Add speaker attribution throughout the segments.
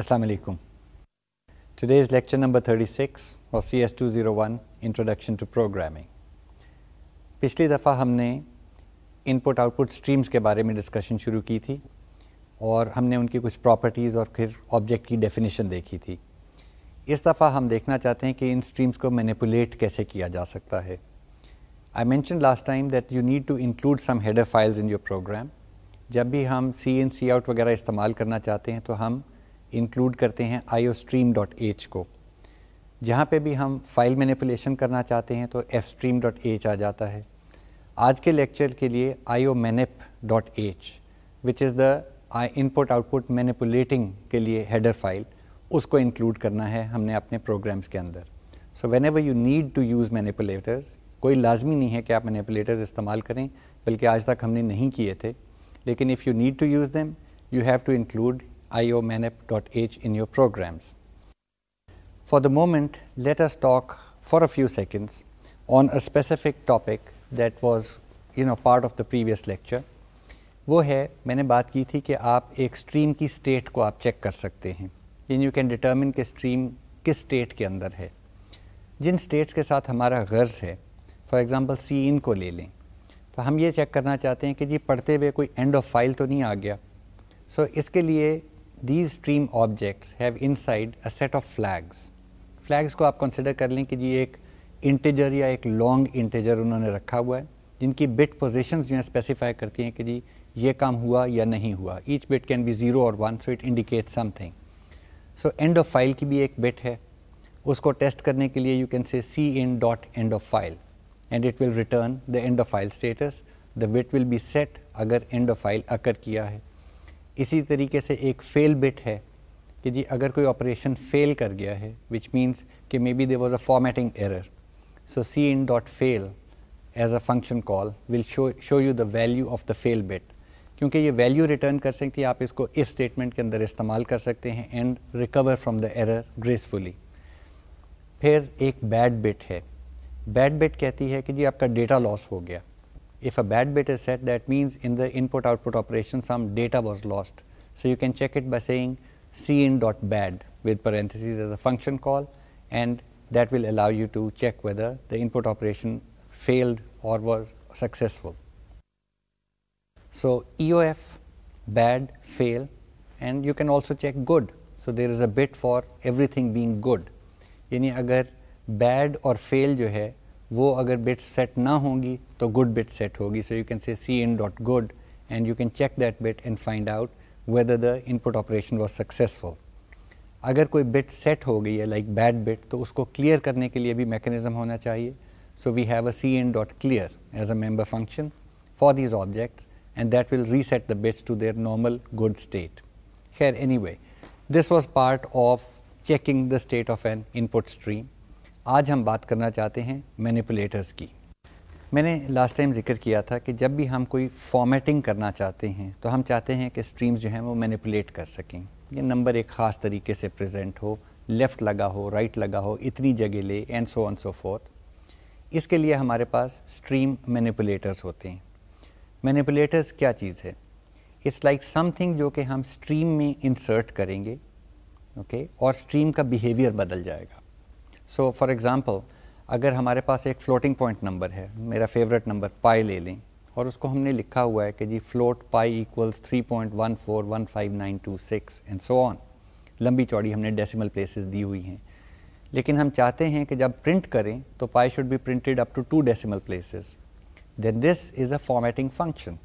Speaker 1: Assalamu alaikum. Today is lecture number 36 और C S two zero one introduction to programming पिछली दफ़ा हमने input output streams के बारे में डिस्कशन शुरू की थी और हमने उनकी कुछ प्रॉपर्टीज़ और फिर ऑब्जेक्ट की डेफिनेशन देखी थी इस दफ़ा हम देखना चाहते हैं कि इन स्ट्रीम्स को मैनिपुलेट कैसे किया जा सकता है I mention last time that you need to include some header files in your program जब भी हम सी इन सी आउट वगैरह इस्तेमाल करना चाहते हैं तो हम इंक्लूड करते हैं iostream.h को जहाँ पे भी हम फाइल मैनिपुलेशन करना चाहते हैं तो fstream.h आ जाता है आज के लेक्चर के लिए iomanip.h which is the input output manipulating के लिए हेडर फाइल उसको इंक्लूड करना है हमने अपने प्रोग्राम्स के अंदर so whenever you need to use manipulators कोई लाजमी नहीं है कि आप मैनिपुलेटर्स इस्तेमाल करें बल्कि आज तक हमने नहीं किए थे लेकिन if you need to use them you have to include iomanip.h in your programs. For the moment, let us talk for a few seconds on a specific topic that was you know part of the previous lecture. वो है मैंने बात की थी कि आप एक stream की स्टेट को आप चेक कर सकते हैं इन यू कैन डिटर्मिन कि स्ट्रीम किस स्टेट के अंदर है जिन स्टेट्स के साथ हमारा गर्ज है फॉर एग्ज़ाम्पल सी इन को ले लें तो हम ये चेक करना चाहते हैं कि जी पढ़ते हुए कोई एंड ऑफ फाइल तो नहीं आ गया सो so, इसके लिए these stream objects have inside a set of flags. Flags ko आप consider कर लें कि जी integer ya ek long integer unhone rakha हुआ है जिनकी bit positions जो हैं specify करती hain ki जी ye काम hua ya nahi hua. each bit can be zero or one so it indicates something. So end of file ki bhi ek bit hai. Usko test करने ke liye you can say c in dot end of file and it will return the end of file status the bit will be set agar end of file occur किया hai. इसी तरीके से एक fail bit है कि जी अगर कोई operation fail कर गया है विच मीन्स कि may be they was a formatting error C in dot fail as a function call will show show you the value of the fail bit क्योंकि ये वैल्यू रिटर्न कर सकती है आप इसको इफ स्टेटमेंट के अंदर इस्तेमाल कर सकते हैं and recover from the error gracefully फिर एक बैड बिट है बैड बिट कहती है कि जी आपका डेटा लॉस हो गया If a bad bit is set, that means in the input output operation some data was lost. So you can check it by saying cin dot bad with parentheses as a function call and that will allow you to check whether the input operation failed or was successful. So EOF, bad, fail and you can also check good. So there is a bit for everything being good. यानी अगर bad और fail जो है वो अगर bits set ना होंगी a good bit set, होगी सो you can say C in dot and you can check that bit and find out whether the input operation was successful. अगर कोई bit set हो गई like bad bit तो उसको clear करने के लिए भी mechanism होना चाहिए so we have a cn dot clear as a member function for these objects and that will reset the bits to their normal good state. Here anyway, this was part of checking the state of an input stream. आज हम बात करना चाहते manipulators की मैंने last time जिक्र किया था कि जब भी हम कोई फॉर्मेटिंग करना चाहते हैं तो हम चाहते हैं कि स्ट्रीम्स जो हैं वो मैनिपुलेट कर सकें ये नंबर एक ख़ास तरीके से प्रेजेंट हो लेफ़्ट लगा हो राइट लगा हो इतनी जगह ले and so on so forth इसके लिए हमारे पास स्ट्रीम मैनिपुलेटर्स होते हैं मैनिपुलेटर्स क्या चीज़ है इट्स लाइक समथिंग जो कि हम स्ट्रीम में इंसर्ट करेंगे ओके okay? और स्ट्रीम का बिहेवियर बदल जाएगा सो फॉर एग्ज़ाम्पल अगर हमारे पास एक फ्लोटिंग पॉइंट नंबर है मेरा फेवरेट नंबर पाई ले लें और उसको हमने लिखा हुआ है कि जी float pi equals three point one four one five nine two six and so on लंबी चौड़ी हमने डेसिमल प्लेसेस दी हुई हैं लेकिन हम चाहते हैं कि जब प्रिंट करें तो pi should be printed up to two decimal places then this is a formatting function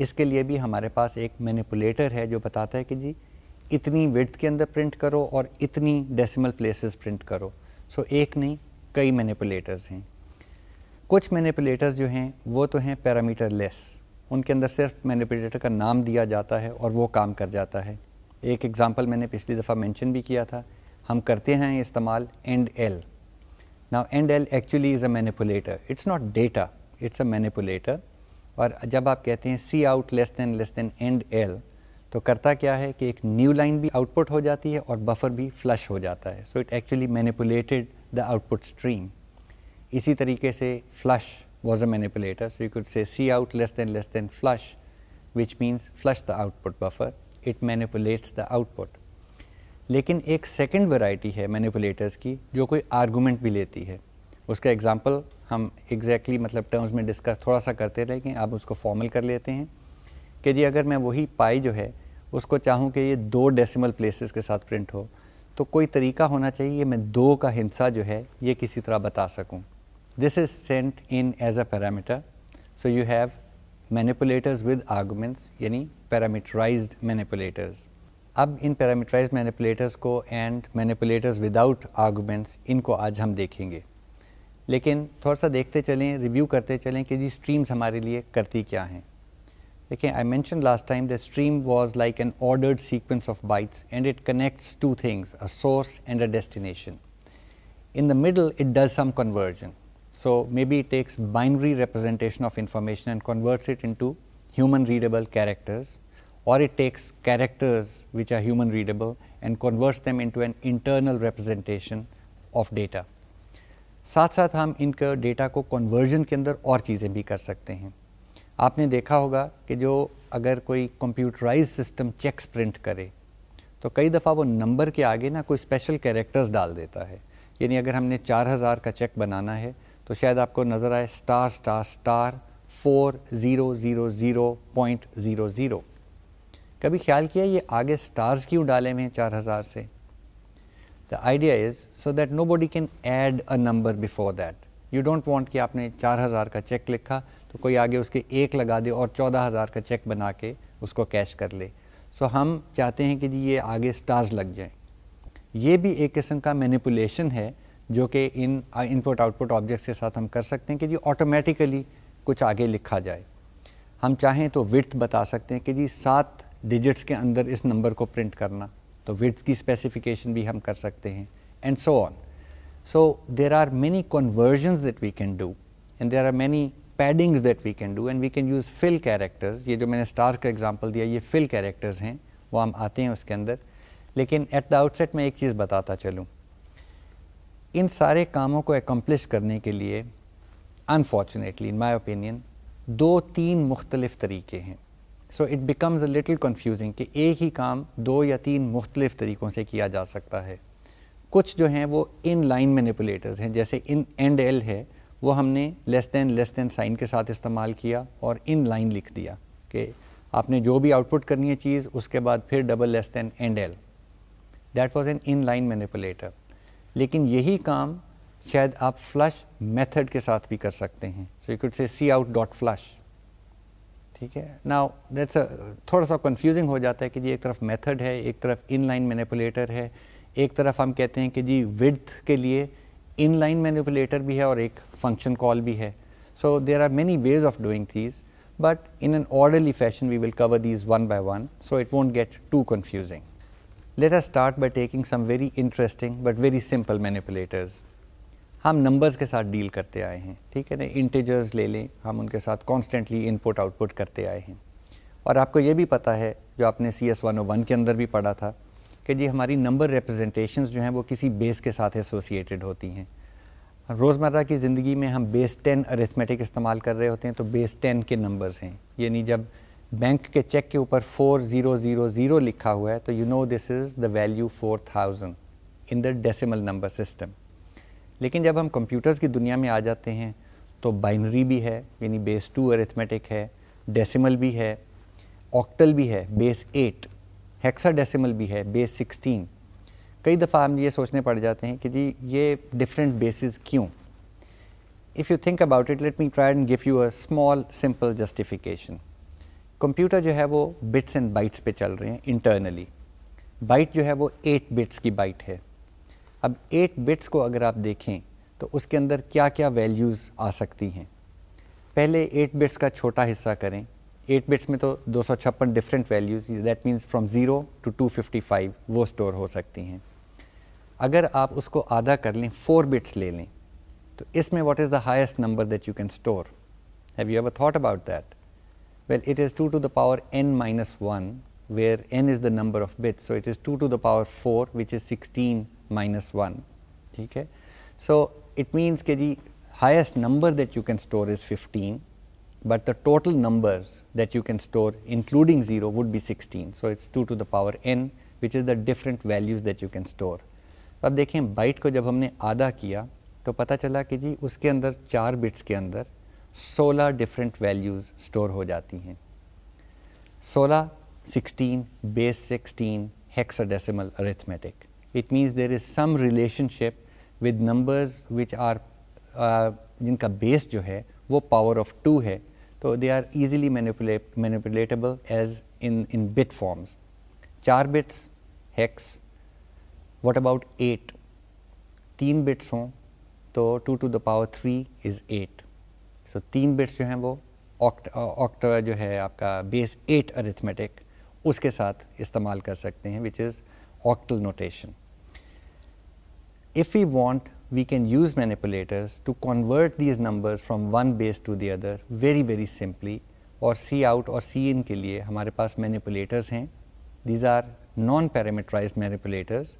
Speaker 1: इसके लिए भी हमारे पास एक मैनिपुलेटर है जो बताता है कि जी इतनी विड्थ के अंदर प्रिंट करो और इतनी डेसिमल प्लेसेस प्रिंट करो सो so, एक नहीं कई मैनिपुलेटर्स हैं कुछ मैनिपुलेटर्स जो हैं वो तो हैं पैरामीटर लेस उनके अंदर सिर्फ मैनिपुलेटर का नाम दिया जाता है और वो काम कर जाता है एक एग्ज़ाम्पल मैंने पिछली दफ़ा मेंशन भी किया था हम करते हैं इस्तेमाल endl now endl actually is a manipulator it's not data it's a manipulator और जब आप कहते हैं सी out less than less than endl तो करता क्या है कि एक न्यू लाइन भी आउटपुट हो जाती है और बफर भी फ्लश हो जाता है so it actually manipulated the output stream इसी तरीके से flush was a manipulator so you could say C out less than less than flush which means flush the output buffer it manipulates the output लेकिन एक second variety है manipulators की जो कोई argument भी लेती है उसका एग्जाम्पल हम एग्जैक्टली exactly, मतलब टर्म्स में डिस्कस थोड़ा सा करते रहे आप उसको फॉर्मल कर लेते हैं कि जी अगर मैं वही पाई जो है उसको चाहूँ कि ये दो डेसिमल प्लेसेस के साथ प्रिंट हो तो कोई तरीका होना चाहिए मैं दो का हिंसा जो है ये किसी तरह बता सकूँ this is sent in as a parameter so you have manipulators with arguments यानी पैरामीटराइज मैनिपुलेटर्स अब इन पैरामीटराइज मैनिपुलेटर्स को एंड मैनिपुलेटर्स विदाउट आर्गूमेंट्स इनको आज हम देखेंगे लेकिन थोड़ा सा देखते चलें रिव्यू करते चलें कि जी स्ट्रीम्स हमारे लिए करती क्या हैं Okay, I mentioned last time the stream was like an ordered sequence of bytes and it connects two things, a source and a destination. In the middle, it does some conversion. So, maybe it takes binary representation of information and converts it into human readable characters or it takes characters which are human readable and converts them into an internal representation of data. साथ साथ हम इनका data को conversion के अंदर और चीज़ें भी कर सकते हैं आपने देखा होगा कि जो अगर कोई कंप्यूटराइज सिस्टम चेक्स प्रिंट करे तो कई दफ़ा वो नंबर के आगे ना कोई स्पेशल कैरेक्टर्स डाल देता है यानी अगर हमने 4000 का चेक बनाना है तो शायद आपको नज़र आए star star star four zero zero zero point zero zero कभी ख्याल किया ये आगे स्टार्स क्यों डाले हुए हैं चार हज़ार से the idea is so that nobody can add a number before that you don't want कि आपने चार हज़ार का चेक लिखा तो कोई आगे उसके एक लगा दे और चौदह हज़ार का चेक बना के उसको कैश कर ले सो हम चाहते हैं कि जी ये आगे स्टार्स लग जाएं ये भी एक किस्म का मैनिपुलेशन है जो कि इन इनपुट आउटपुट ऑब्जेक्ट्स के साथ हम कर सकते हैं कि जी ऑटोमेटिकली कुछ आगे लिखा जाए हम चाहें तो विर्थ बता सकते हैं कि जी सात डिजिट्स के अंदर इस नंबर को प्रिंट करना तो विर्थ की स्पेसिफिकेशन भी हम कर सकते हैं and so on so there are many conversion that we can do and there are many paddings that we can do and we can use fill characters ये जो मैंने स्टार का एग्जाम्पल दिया ये फिल कैरेक्टर्स हैं वो हम आते हैं उसके अंदर लेकिन एट द आउटसेट मैं एक चीज़ बताता चलूँ इन सारे कामों को एकम्पलिश करने के लिए अनफॉर्चुनेटली इन माई ओपिनियन दो तीन मुख्तलिफ तरीके हैं so it becomes a little confusing कि एक ही काम दो या तीन मुख्तलिफ तरीक़ों से किया जा सकता है कुछ जो हैं वो इन लाइन मैनिपुलेटर्स हैं जैसे इन एंड एल है वो हमने less than less than sign के साथ इस्तेमाल किया और इन लाइन लिख दिया कि आपने जो भी आउटपुट करनी है चीज़ उसके बाद फिर double less than endl that was an in line manipulator लेकिन यही काम शायद आप फ्लश मेथड के साथ भी कर सकते हैं so you could say C out dot flush ठीक है नाउ दैट्स थोड़ा सा कंफ्यूजिंग हो जाता है कि जी एक तरफ मेथड है एक तरफ इन लाइन मैनिपुलेटर है एक तरफ हम कहते हैं कि जी विड्थ के लिए इन लाइन मैनिपुलेटर भी है और एक फंक्शन कॉल भी है so there are many ways of doing these but in an orderly fashion we will cover these one by one so it won't get too confusing let our start by taking some very interesting but very simple manipulators हम numbers के साथ deal करते आए हैं ठीक है ना integers ले लें हम उनके साथ कॉन्स्टेंटली इनपुट आउटपुट करते आए हैं और आपको ये भी पता है जो आपने C S one O one के अंदर भी पढ़ा था कि जी हमारी नंबर रिप्रेजेंटेशंस जो हैं वो किसी बेस के साथ एसोसिएटेड होती हैं रोज़मर्रा की ज़िंदगी में हम बेस टेन अरिथमेटिक इस्तेमाल कर रहे होते हैं तो बेस टेन के नंबर्स हैं यानी जब बैंक के चेक के ऊपर फोर ज़ीरो ज़ीरो ज़ीरो लिखा हुआ है तो you know this is the value four thousand in the decimal number system लेकिन जब हम कंप्यूटर्स की दुनिया में आ जाते हैं तो बाइनरी भी है यानी बेस टू अरिथमेटिक है डेसिमल भी है ऑक्टल भी है बेस एट हेक्साडेसिमल भी है बेस 16 कई दफ़ा हम ये सोचने पड़ जाते हैं कि जी ये डिफरेंट बेसिस क्यों if you think about it let me try and give you a small simple justification computer जो है वो बिट्स एंड बाइट्स पे चल रहे हैं इंटरनली बाइट जो है वो एट बिट्स की बाइट है अब एट बिट्स को अगर आप देखें तो उसके अंदर क्या क्या वैल्यूज़ आ सकती हैं पहले एट बिट्स का छोटा हिस्सा करें 8 bits में तो 256 different values, that means from 0 to 255 वो store हो सकती हैं। अगर आप उसको आधा कर लें, 4 bits ले लें, तो what is the highest number that you can store? Have you ever thought about that? Well, it is 2 to the power n minus 1, where n is the number of bits, so it is 2 to the power 4, which is 16 minus 1, So, it means the highest number that you can store is 15, but the total numbers that you can store including 0 would be 16. So, it is 2 to the power n which is the different values that you can store. Now, अब देखें bite को जब हमने आधा किया तो पता चला कि जी उसके अंदर चार बिट्स के अंदर 16 different values 16, 16, base 16, hexadecimal arithmetic. It means there is some relationship with numbers which are uh, base jo hai, wo power of 2 hai, तो they are easily manipulatable as in in bit forms चार bits hex what about eight तीन bits हों तो two to the power three is eight so तीन bits जो हैं वो oct oct जो है आपका बेस एट अरिथमेटिक उसके साथ इस्तेमाल कर सकते हैं which is octal notation if you want we can use manipulators to convert these numbers from one base to the other very very simply or see out or see in ke liye humare paas manipulators hain these are non parameterized manipulators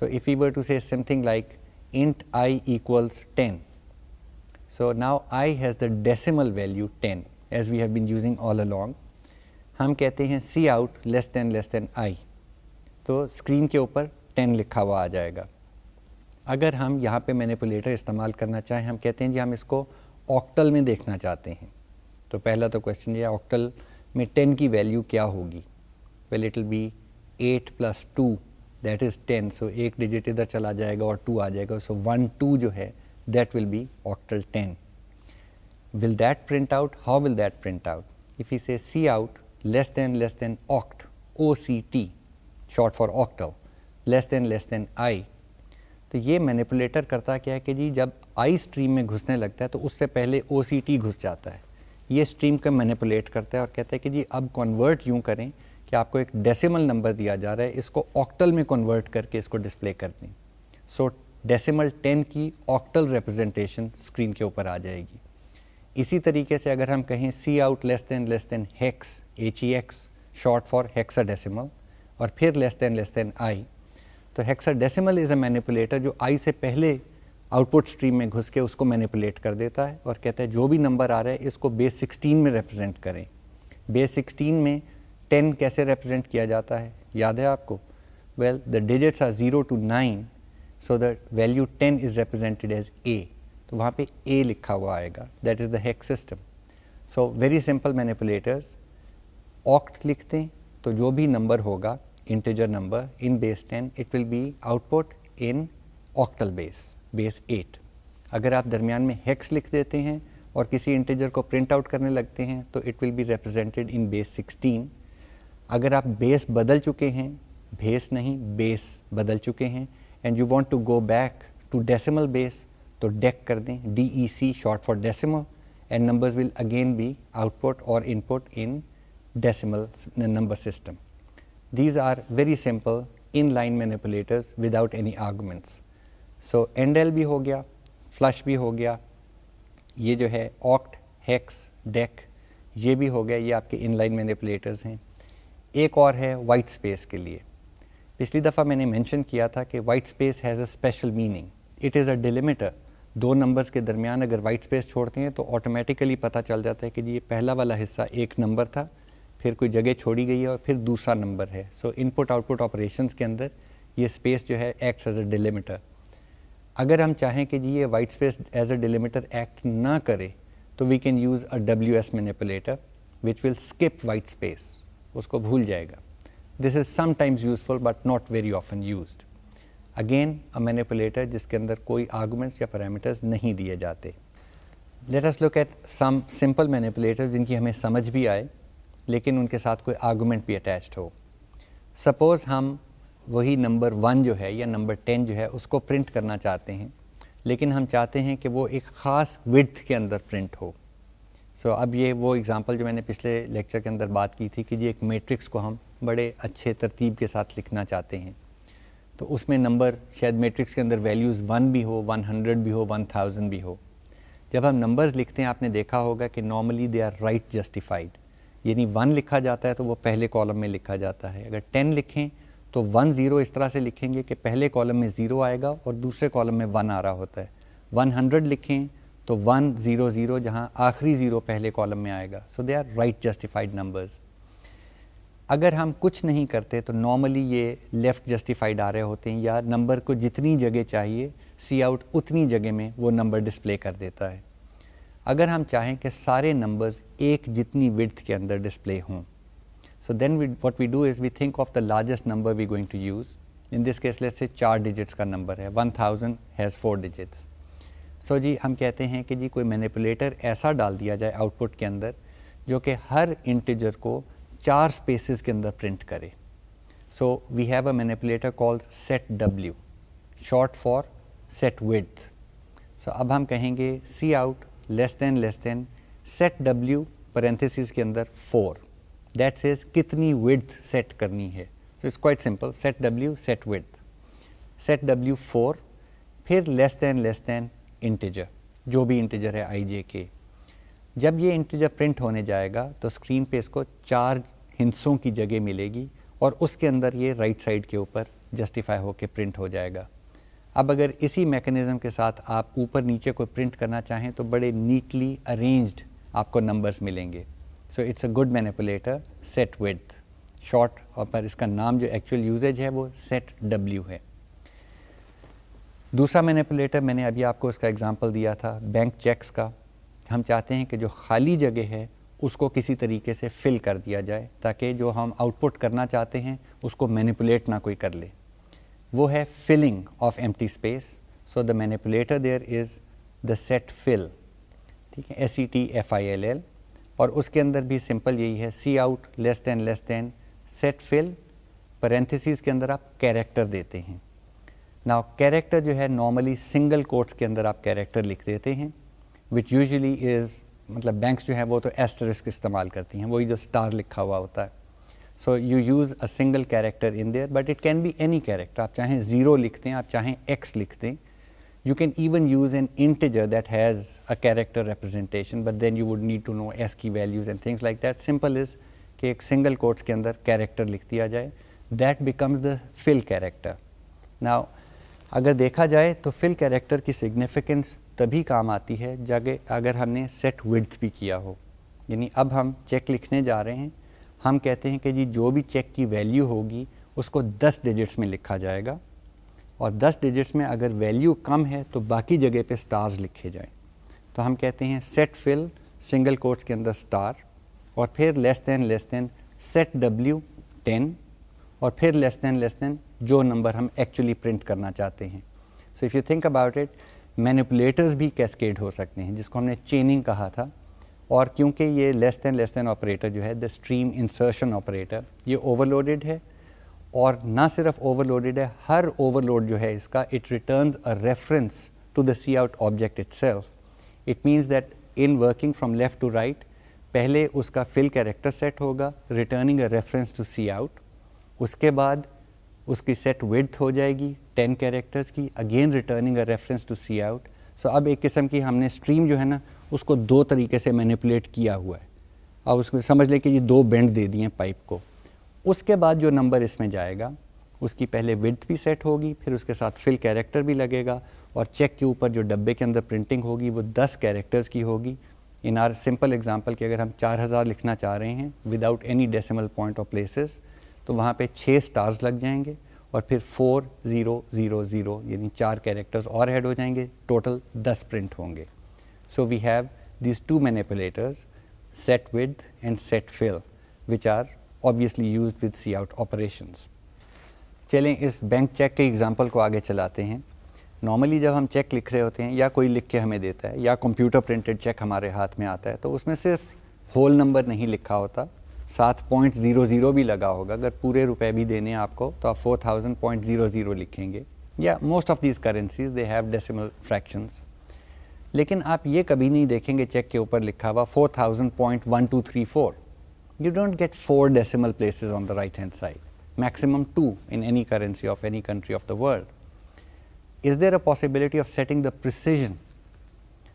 Speaker 1: so if we were to say something like int i equals 10 so now i has the decimal value 10 as we have been using all along hum kehte hain C out less than less than i to screen ke upar 10 likha hua aa jayega अगर हम यहाँ पे manipulator इस्तेमाल करना चाहें हम कहते हैं जी हम इसको ऑक्टल में देखना चाहते हैं तो पहला तो क्वेश्चन ये ऑक्टल में टेन की वैल्यू क्या होगी well it will be eight plus two that is ten so एक डिजिट इधर चला जाएगा और टू आ जाएगा सो वन टू जो है that will be octal ten will that print out how will that print out if you say C out less than less than oct O C T short for octal less than less than I तो ये manipulator करता क्या है कि जी जब I stream में घुसने लगता है तो उससे पहले ओ घुस जाता है ये स्ट्रीम को मैनिपुलेट करता है और कहता है कि जी अब कन्वर्ट यूँ करें कि आपको एक डेसिमल नंबर दिया जा रहा है इसको ऑक्टल में कन्वर्ट करके इसको डिस्प्ले कर दें सो डेसिमल टेन की ऑक्टल रिप्रेजेंटेशन स्क्रीन के ऊपर आ जाएगी इसी तरीके से अगर हम कहें C out less than less than hex H E X short for hexadecimal और फिर less than less than I तो डेसिमल इज़ अ मैनिपुलेटर जो आई से पहले आउटपुट स्ट्रीम में घुस के उसको मैनिपुलेट कर देता है और कहता है जो भी नंबर आ रहा है इसको बेस 16 में रिप्रेजेंट करें बेस 16 में 10 कैसे रिप्रेजेंट किया जाता है याद है आपको well the digits are zero to nine so the value 10 is represented as A तो वहाँ पे ए लिखा हुआ आएगा that is the hex system so very simple manipulators oct लिखते हैं तो जो भी नंबर होगा integer number in base 10 it will be output in octal base base 8 अगर आप दरमियान में हेक्स लिख देते हैं और किसी इंटेजर को प्रिंट आउट करने लगते हैं तो it will be represented in base 16 अगर आप बेस बदल चुके हैं भेस नहीं बेस बदल चुके हैं and you want to go back to decimal base तो डेक कर दें D E C short for decimal and numbers will again be output और input in decimal number system These are very simple inline manipulators without any arguments. So NDL भी हो गया flush भी हो गया ये जो है ऑक्ट HEX, डेक ये भी हो गया ये आपके inline मैनिपुलेटर्स हैं एक और है वाइट स्पेस के लिए पिछली दफ़ा मैंने mention किया था कि white space has a special meaning it is a delimiter दो नंबर्स के दरमियान अगर वाइट स्पेस छोड़ते हैं तो ऑटोमेटिकली पता चल जाता है कि ये पहला वाला हिस्सा एक नंबर था फिर कोई जगह छोड़ी गई है और फिर दूसरा नंबर है सो इनपुट आउटपुट ऑपरेशंस के अंदर ये स्पेस जो है एक्ट्स एज अ डिलीमिटर अगर हम चाहें कि जी ये white space as a delimiter act ना करे तो we can use a W S manipulator which will skip white space उसको भूल जाएगा this is sometimes useful but not very often use again a manipulator जिसके अंदर कोई आर्गूमेंट्स या पैरामीटर्स नहीं दिए जाते let us look at some simple manipulators जिनकी हमें समझ भी आए लेकिन उनके साथ कोई आर्गूमेंट भी अटैच हो सपोज़ हम वही नंबर वन जो है या नंबर टेन जो है उसको प्रिंट करना चाहते हैं लेकिन हम चाहते हैं कि वो एक ख़ास विड्थ के अंदर प्रिंट हो सो so, अब ये वो एग्ज़ाम्पल जो मैंने पिछले लेक्चर के अंदर बात की थी कि ये एक मेट्रिक्स को हम बड़े अच्छे तरतीब के साथ लिखना चाहते हैं तो उसमें नंबर शायद मेट्रिक्स के अंदर वैल्यूज़ वन भी हो वन हंड्रेड भी हो वन थाउजेंड भी हो जब हम नंबर्स लिखते हैं आपने देखा होगा कि normally they are right justified यानी वन लिखा जाता है तो वो पहले कॉलम में लिखा जाता है अगर टेन लिखें तो वन ज़ीरो इस तरह से लिखेंगे कि पहले कॉलम में ज़ीरो आएगा और दूसरे कॉलम में वन आ रहा होता है वन हंड्रेड लिखें तो वन ज़ीरो ज़ीरो जहाँ आखिरी ज़ीरो पहले कॉलम में आएगा so they are right justified numbers अगर हम कुछ नहीं करते तो नॉर्मली ये लेफ़्ट जस्टिफाइड आ रहे होते हैं या नंबर को जितनी जगह चाहिए सी आउट उतनी जगह में वो नंबर डिस्प्ले कर देता है अगर हम चाहें कि सारे नंबर्स एक जितनी विड्थ के अंदर डिस्प्ले हों so then what we do is we think of the largest number we going to use in this case let's say चार डिजिट्स का नंबर है one thousand has four digits so जी हम कहते हैं कि जी कोई मैनिपुलेटर ऐसा डाल दिया जाए आउटपुट के अंदर जो कि हर इंटीजर को चार स्पेसेस के अंदर प्रिंट करे so we have a manipulator calls set W short for set width so अब हम कहेंगे C out less than less than set W parenthesis के अंदर फोर दैट सेज कितनी विड्थ सेट करनी है so it's quite simple set W set width set W four फिर less than less than integer जो भी इंटीजर है आई जे के जब ये इंटीजर प्रिंट होने जाएगा तो स्क्रीन पे इसको चार हिंसों की जगह मिलेगी और उसके अंदर ये राइट right साइड के ऊपर जस्टिफाई होकर प्रिंट हो जाएगा अब अगर इसी मैकेनिज़म के साथ आप ऊपर नीचे कोई प्रिंट करना चाहें तो बड़े नीटली अरेंज्ड आपको नंबर्स मिलेंगे so it's a good manipulator set width short और पर इसका नाम जो एक्चुअल यूजेज है वो सेट डब्ल्यू है दूसरा मैनिपुलेटर मैंने अभी आपको उसका एग्जाम्पल दिया था बैंक चेक्स का हम चाहते हैं कि जो खाली जगह है उसको किसी तरीके से फिल कर दिया जाए ताकि जो हम आउटपुट करना चाहते हैं उसको मैनिपुलेट ना कोई कर ले वो है filling of M space so the manipulator there is the set fill ठीक है S E T F I L L और उसके अंदर भी सिंपल यही है C out less than less than set fill parenthesis के अंदर आप कैरेक्टर देते हैं नाउ कैरेक्टर जो है नॉर्मली सिंगल कोर्ट्स के अंदर आप कैरेक्टर लिख देते हैं विच यूजली इज़ मतलब बैंक्स जो हैं वो तो एस्टरिस्क इस्तेमाल करती हैं वही जो स्टार लिखा हुआ होता है so you use a single character in there but it can be any character आप चाहें जीरो लिखते हैं आप चाहें एक्स लिखते हैं you can even use an integer that has a character representation but then you would need to know ASCII values and things like that simple is कि एक सिंगल कोर्ट्स के अंदर कैरेक्टर लिख दिया जाए that becomes the fill character now अगर देखा जाए तो फिल कैरेक्टर की सिग्निफिकेंस तभी काम आती है जगह अगर हमने सेट विथ भी किया हो यानी अब हम चेक लिखने जा रहे हैं हम कहते हैं कि जी जो भी चेक की वैल्यू होगी उसको 10 डिजिट्स में लिखा जाएगा और 10 डिजिट्स में अगर वैल्यू कम है तो बाकी जगह पे स्टार्स लिखे जाएं तो हम कहते हैं सेट फिल सिंगल कोट्स के अंदर स्टार और फिर less than less than set W ten और फिर लेस दैन लेस दैन जो नंबर हम एक्चुअली प्रिंट करना चाहते हैं so if you think about it manipulators भी कैसकेड हो सकते हैं जिसको हमने चेनिंग कहा था और क्योंकि ये less than less than operator जो है द स्ट्रीम इंसर्शन ऑपरेटर ये ओवरलोडेड है और ना सिर्फ ओवरलोडेड है हर ओवरलोड जो है इसका it returns a reference to the C out object it it means that in working from left to right पहले उसका फिल कैरेक्टर सेट होगा returning a reference to C out उसके बाद उसकी सेट विड्थ हो जाएगी टेन कैरेक्टर्स की again returning a reference to C out so अब एक किस्म की हमने स्ट्रीम जो है ना उसको दो तरीके से मैनिपुलेट किया हुआ है अब उसमें समझ लें कि ये दो बेंड दे दिए पाइप को उसके बाद जो नंबर इसमें जाएगा उसकी पहले विथ भी सेट होगी फिर उसके साथ फिल कैरेक्टर भी लगेगा और चेक के ऊपर जो डब्बे के अंदर प्रिंटिंग होगी वो दस कैरेक्टर्स की होगी इन आर सिंपल एग्जांपल कि अगर हम चार हज़ार लिखना चाह रहे हैं without any decimal point of places तो वहाँ पे छः स्टार्स लग जाएंगे और फिर फोर ज़ीरो ज़ीरो ज़ीरो यानी चार कैरेक्टर्स और ऐड हो जाएंगे टोटल दस प्रिंट होंगे So, we have these two manipulators set width and set fill which are obviously used with see out operations. चलें इस बैंक चेक के एग्जांपल को आगे चलाते हैं नॉर्मली जब हम चेक लिख रहे होते हैं या कोई लिख के हमें देता है या कंप्यूटर प्रिंटेड चेक हमारे हाथ में आता है तो उसमें सिर्फ होल नंबर नहीं लिखा होता साथ पॉइंट ज़ीरो ज़ीरो भी लगा होगा अगर पूरे रुपए भी देने आपको तो आप four thousand point zero zero लिखेंगे या most of these currencies they have decimal fractions लेकिन आप ये कभी नहीं देखेंगे चेक के ऊपर लिखा हुआ one two three four. you don't get four decimal places on the right hand side, maximum two in any currency of any country of the world. Is there a possibility of setting the precision?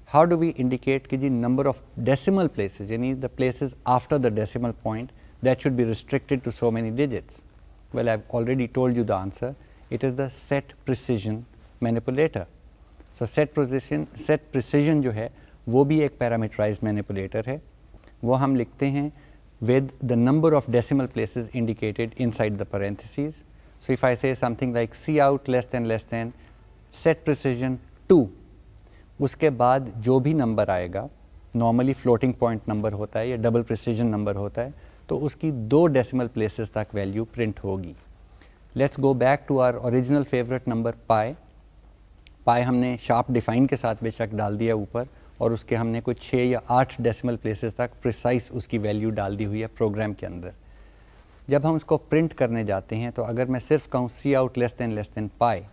Speaker 1: How do we indicate the number of decimal places, any the places after the decimal point that should be restricted to so many digits? Well, I have already told you the answer. It is the set precision manipulator. So set precision set precision जो है वो भी एक parameterise manipulator है वो हम लिखते हैं the number of decimal place indicated inside the parentheses. So if I say something like C out less than less than set precision two उसके बाद जो भी नंबर आएगा नॉर्मली फ्लोटिंग पॉइंट नंबर होता है या डबल प्रिसीजन नंबर होता है तो उसकी दो डेसिमल प्लेसेस तक वैल्यू प्रिंट होगी let's go back to our original favourite number pi pi हमने शार्प डिफाइन के साथ बेशक डाल दिया ऊपर और उसके हमने कुछ छः या आठ डेसिमल प्लेसेस तक प्रिसाइस उसकी वैल्यू डाल दी हुई है प्रोग्राम के अंदर जब हम उसको प्रिंट करने जाते हैं तो अगर मैं सिर्फ कहूँ C out less than less than pi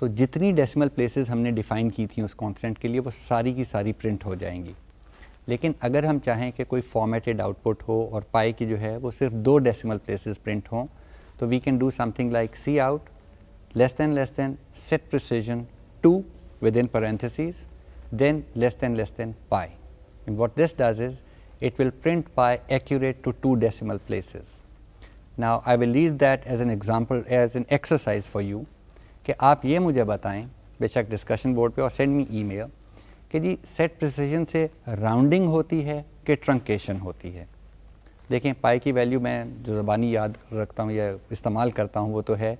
Speaker 1: तो जितनी डेसिमल प्लेसेस हमने डिफ़ाइन की थी उस कॉन्सटेंट के लिए वो सारी की सारी प्रिंट हो जाएंगी लेकिन अगर हम चाहें कि कोई फॉर्मेटेड आउटपुट हो और पाए की जो है वो सिर्फ दो डेसिमल प्लेसेस प्रिंट हों तो we can do something like C out less than less than set precision 2 within parentheses, then less than less than pi. And what this does is it will print pi accurate to two decimal places. Now, I will leave that as an example, as an exercise for you. Okay, you tell me this, on discussion board or send me email, that set precision is rounding or truncation. Hoti hai. دیکھیں پائی کی value میں جو زبانی یاد رکھتا ہوں یا استعمال کرتا ہوں وہ تو ہے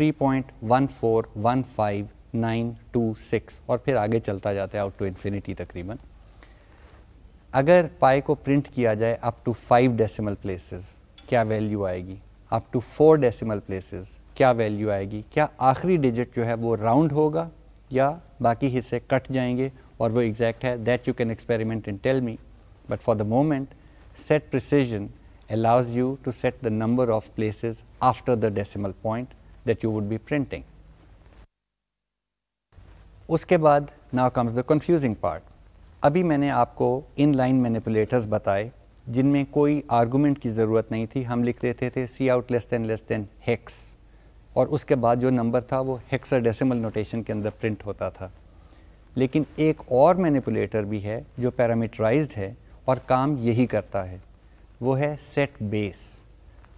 Speaker 1: 3.1415 नाइन टू सिक्स और फिर आगे चलता जाता है आउट टू इन्फिनिटी तकरीबन अगर पाए को प्रिंट किया जाए up to five decimal places क्या वैल्यू आएगी up to four decimal places क्या वैल्यू आएगी क्या आखिरी डिजिट जो है वो राउंड होगा या बाकी हिस्से कट जाएंगे और वो एग्जैक्ट है that you can experiment in tell me but for the moment set precision allows you to set the number of places after the decimal point that you would be printing उसके बाद now comes the confusing part अभी मैंने आपको in line manipulators बताए जिनमें कोई argument की ज़रूरत नहीं थी हम लिख देते थे C out less than less than hex और उसके बाद जो नंबर था वो हेक्सर डेसिमल नोटेशन के अंदर प्रिंट होता था लेकिन एक और मैनिपुलेटर भी है जो पैरामीटराइज्ड है और काम यही करता है वो है सेट बेस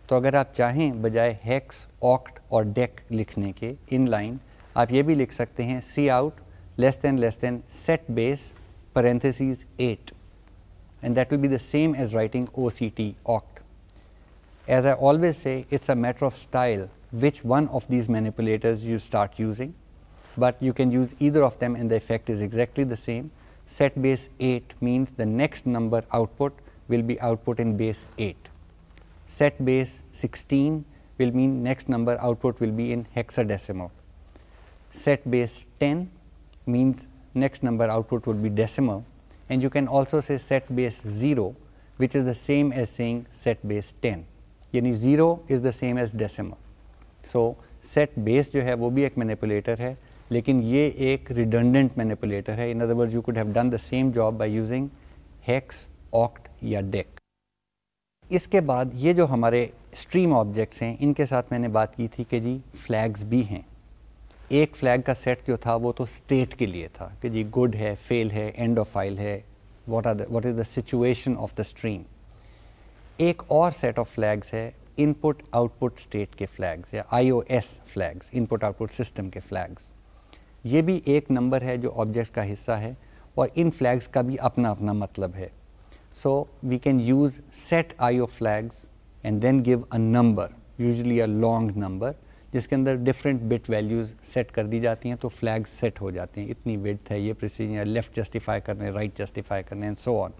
Speaker 1: तो अगर आप चाहें बजाय हेक्स ऑक्ट और डेक लिखने के इन लाइन आप ये भी लिख सकते हैं less than less than less than parentheses 8 and that will be the same as writing OCT OCT. As I always say it is a matter of style which one of these manipulators you start using but you can use either of them and the effect is exactly the same. Set base 8 means the next number output will be output in base 8. Set base 16 will mean next number output will be in hexadecimal. set base 10 means next number output would be decimal and you can also say set base 0 which is the same as saying set base 10 yani 0 is the same as decimal. So, set base jo hai wo bhi ek manipulator hai lekin ye ek redundant manipulator hai in other words you could have done the same job by using hex, oct ya dec. iske baad ye jo hamare stream objects hain inke sath maine baat ki thi कि ji flags bhi hain एक flag का set जो था वो तो state के लिए था कि जी गुड है फेल है एंड ऑफ फाइल है what are what is the situation of the stream एक और सेट ऑफ फ्लैग्स है इनपुट आउटपुट स्टेट के फ्लैग्स या IOS flags input output system के फ्लैग्स ये भी एक नंबर है जो ऑब्जेक्ट का हिस्सा है और इन फ्लैग्स का भी अपना अपना मतलब है we can use set I O flags and then give a number usually a long number जिसके अंदर डिफरेंट बिट वैल्यूज़ सेट कर दी जाती हैं तो फ्लैग सेट हो जाते हैं इतनी बिट है ये प्रिसीजन या लेफ्ट जस्टिफाई करने राइट जस्टिफाई करने and so on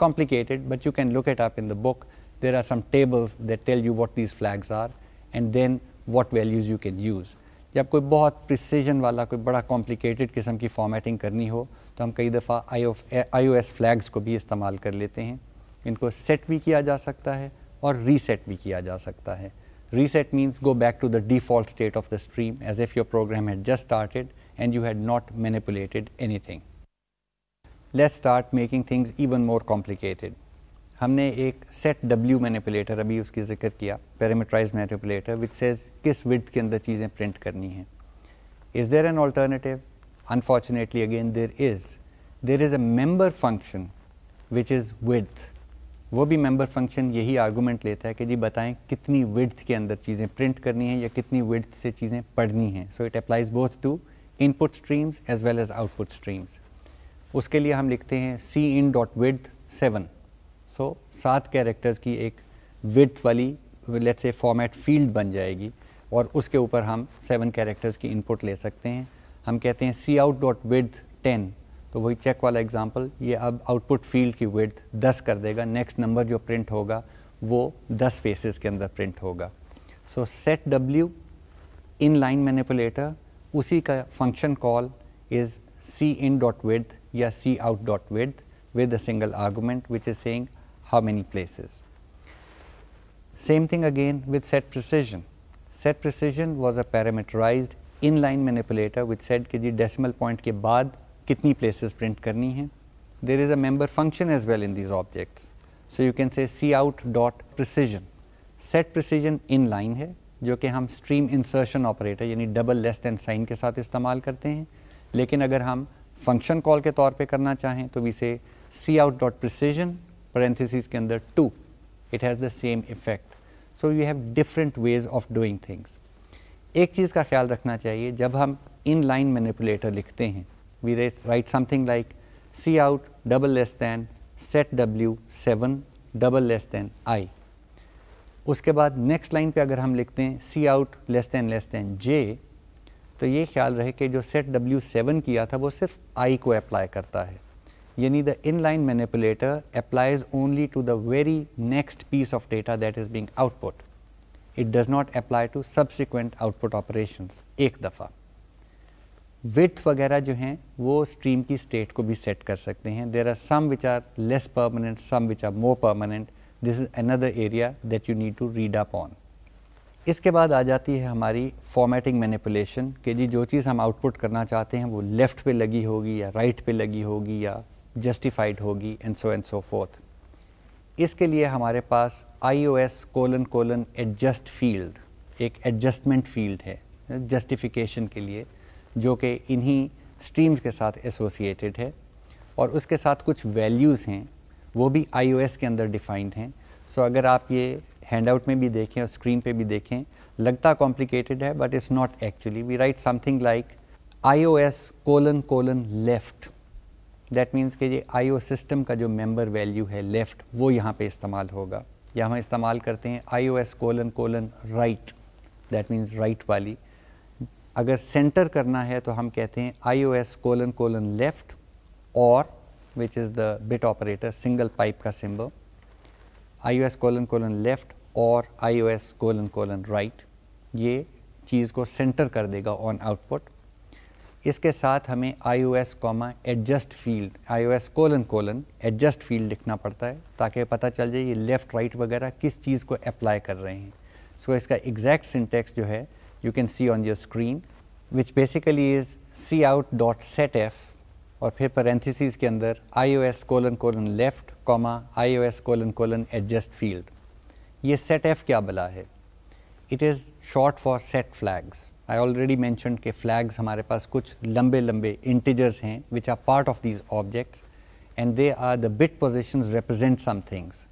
Speaker 1: complicated but you can look at up in the book there are some tables that tell you what these flags are and then what values you can use जब कोई बहुत precision वाला कोई बड़ा complicated किस्म की formatting करनी हो तो हम कई दफ़ा आई ओ एस फ्लैग्स को भी इस्तेमाल कर लेते हैं इनको सेट भी किया जा सकता है और रीसेट भी किया जा सकता है Reset means go back to the default state of the stream as if your program had just started and you had not manipulated anything. Let's start making things even more complicated. We ek set W manipulator, abhi uski zikr kiya, parameterized manipulator, which says kis width ke andar cheeze print karni hai. Is there an alternative? Unfortunately, again, there is. There is a member function, which is width. वो भी member function यही argument लेता है कि जी बताएं कितनी width के अंदर चीज़ें प्रिंट करनी है या कितनी विड्थ से चीज़ें पढ़नी हैं so it applies both to input streams as well as output streams उसके लिए हम लिखते हैं सी इन डॉट विड्थ सेवन सो सात कैरेक्टर्स की एक विड्थ वाली लेट्स ए फॉर्मेट फील्ड बन जाएगी और उसके ऊपर हम सेवन कैरेक्टर्स की इनपुट ले सकते हैं हम कहते हैं सी आउट डॉट विड्थ टेन तो वही चेक वाला एग्जाम्पल ये अब आउटपुट फील्ड की वेथ दस कर देगा नेक्स्ट नंबर जो प्रिंट होगा वो दस स्पेसेस के अंदर प्रिंट होगा so set W in line manipulator उसी का function call is C in dot width या C out dot width with a single argument which is saying how many places same thing again with set precision set precision was a parameterise in line manipulator with set के जी decimal point के बाद कितनी places print करनी है there is a member function as well in these objects so you can say C out dot precision set precision in line है जो कि हम स्ट्रीम इंसर्शन ऑपरेटर यानी डबल लेस दैन साइन के साथ इस्तेमाल करते हैं लेकिन अगर हम फंक्शन कॉल के तौर पर करना चाहें तो we say C out dot precision parenthesis के अंदर two it has the same effect so you have different ways of doing things एक चीज़ का ख्याल रखना चाहिए जब हम इन लाइन मैनिपुलेटर लिखते हैं we write something like C out double less than set W 7 double less than I उसके बाद नेक्स्ट लाइन पे अगर हम लिखते हैं सी out less than less than J तो ये ख्याल रहे कि जो सेट डब्ल्यू सेवन किया था वो सिर्फ आई को अप्लाई करता है यानी the in line manipulator applies only to the very next piece of data that is being output it does not apply to subsequent output operation एक दफ़ा विथ वगैरह जो हैं वो स्ट्रीम की स्टेट को भी सेट कर सकते हैं there are some which are less permanent some which are more permanent this is another area that you need to read up on इसके बाद आ जाती है हमारी फॉर्मेटिंग मैनिपुलेशन कि जी जो चीज़ हम आउटपुट करना चाहते हैं वो लेफ़्ट पे लगी होगी या राइट right पे लगी होगी या जस्टिफाइड होगी and so and so forth इसके लिए हमारे पास I O S colon colon adjust field एक एडजस्टमेंट फील्ड है जस्टिफिकेशन के लिए जो कि इन्हीं स्ट्रीम्स के साथ एसोसिएटेड है और उसके साथ कुछ वैल्यूज़ हैं वो भी आईओएस के अंदर डिफाइंड हैं सो अगर आप ये हैंडआउट में भी देखें और स्क्रीन पे भी देखें लगता कॉम्प्लिकेटेड है but it's not actually we write something like I O S colon colon left that means कि ये आई ओ सिस्टम का जो मेम्बर वैल्यू है लेफ़्ट वो यहाँ पे इस्तेमाल होगा या हम इस्तेमाल करते हैं I O S colon colon right that means right वाली अगर सेंटर करना है तो हम कहते हैं I O S colon colon left और which is the bit operator single pipe का symbol I O S colon colon left और I O S colon colon right ये चीज़ को सेंटर कर देगा ऑन आउटपुट इसके साथ हमें I O S comma adjust field I O S colon colon adjust field लिखना पड़ता है ताकि पता चल जाए ये लेफ़्ट राइट वगैरह किस चीज़ को अप्लाई कर रहे हैं सो so, इसका एग्जैक्ट सिंटेक्स जो है you can see on your screen which basically is cout.setf और फिर पैरेंथिस के अंदर I O S colon colon left comma I O S colon colon adjust field ये सेट एफ क्या बला है it is short for set flags I already mention के flags हमारे पास कुछ लंबे लंबे इंटीजर्स हैं which are part of these objects and they are the bit position represent some things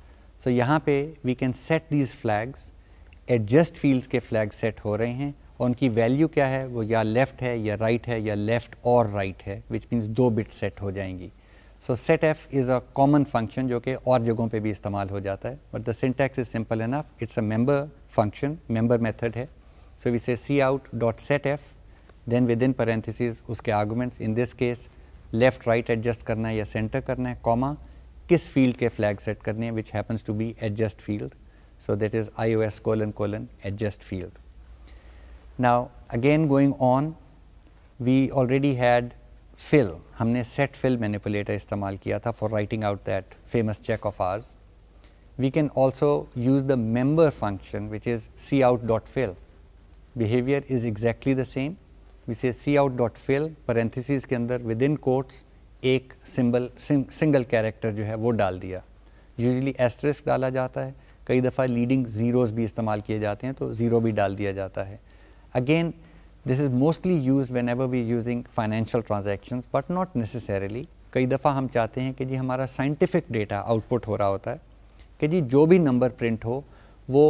Speaker 1: so यहाँ पे we can set these flags adjust field के फ्लैग सेट हो रहे हैं और उनकी वैल्यू क्या है वो या लेफ़्ट है या राइट right है या लेफ़्ट और राइट right है विच मीन्स दो बिट सेट हो जाएंगी so set F is a common function जो कि और जगहों पे भी इस्तेमाल हो जाता है but the syntax is simple enough it's a member function member method है so we say C out dot set F then with in parenthesis उसके arguments in this case left right adjust करना है या centre करना है comma किस field के flag set करने हैं which happens to be adjust field so that is I O S colon colon adjust field Now, again going on, we already had fill, हमने set fill manipulator इस्तेमाल किया था for writing out that famous check of ours. We can also use the member function which is cout dot fill. Behavior is exactly the same. We say cout dot fill parentheses के अंदर within quotes एक symbol, symbol single character जो है वो डाल दिया Usually asterisk डाला जाता है कई दफ़ा leading zeros भी इस्तेमाल किए जाते हैं तो zero भी डाल दिया जाता है Again, this is mostly used whenever we are using financial transactions, but not necessarily. कई दफ़ा हम चाहते हैं कि जी हमारा साइंटिफिक डेटा आउटपुट हो रहा होता है कि जी जो भी नंबर प्रिंट हो वो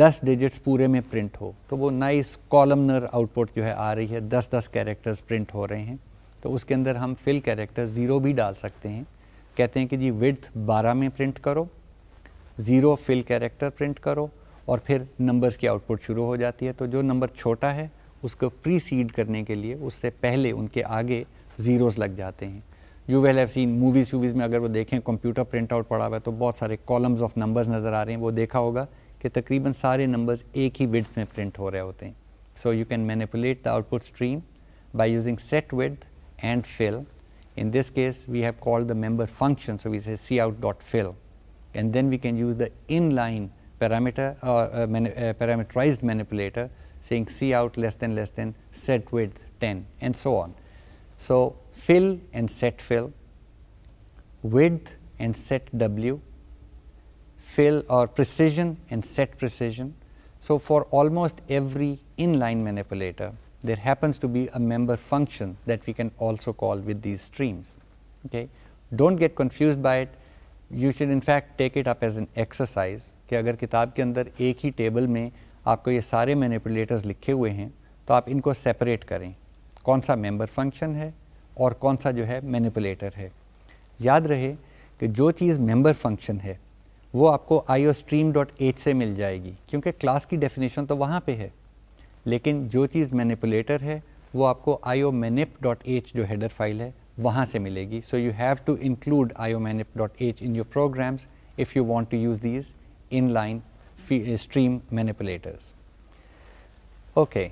Speaker 1: 10 डिजिट्स पूरे में प्रिंट हो तो वो नाइस कॉलमनर आउटपुट जो है आ रही है 10-10 कैरेक्टर्स प्रिंट हो रहे हैं तो उसके अंदर हम फिल कैरेक्टर ज़ीरो भी डाल सकते हैं कहते हैं कि जी विथ 12 में प्रिंट करो ज़ीरो फिल कैरेक्टर प्रिंट करो और फिर नंबर्स की आउटपुट शुरू हो जाती है तो जो नंबर छोटा है उसको प्री सीड करने के लिए उससे पहले उनके आगे ज़ीरोज़ लग जाते हैं you well have seen movies शूवीज़ में अगर वो देखें कंप्यूटर प्रिंट आउट पड़ा हुआ है तो बहुत सारे कॉलम्स ऑफ नंबर्स नज़र आ रहे हैं वो देखा होगा कि तकरीबन सारे नंबर्स एक ही विड्थ में प्रिंट हो रहे होते हैं so you can manipulate the output stream by using set and fill in this case we have called the member function so we say C out dot fill and then we can use the in line parameter or uh, mani uh, parameterized manipulator saying C out less than less than set width 10 and so on. So, fill and set fill, width and set W, fill or precision and set precision. So, for almost every inline manipulator, there happens to be a member function that we can also call with these streams. Okay? Do not get confused by it. You should in fact take it up as an exercise कि अगर किताब के अंदर एक ही table में आपको ये सारे मैनिपुलेटर्स लिखे हुए हैं तो आप इनको सेपरेट करें कौन सा मेंबर फंक्शन है और कौन सा जो है मैनिपुलेटर है याद रहे कि जो चीज़ मेंबर फंक्शन है वो आपको I O stream dot H से मिल जाएगी क्योंकि क्लास की डेफिनेशन तो वहाँ पे है लेकिन जो चीज़ मैनिपुलेटर है वो आपको I O manip dot H जो हेडर फाइल है वहाँ से मिलेगी so you have to include iomanip.h in your programs if you want to use these inline uh, stream manipulators. Okay,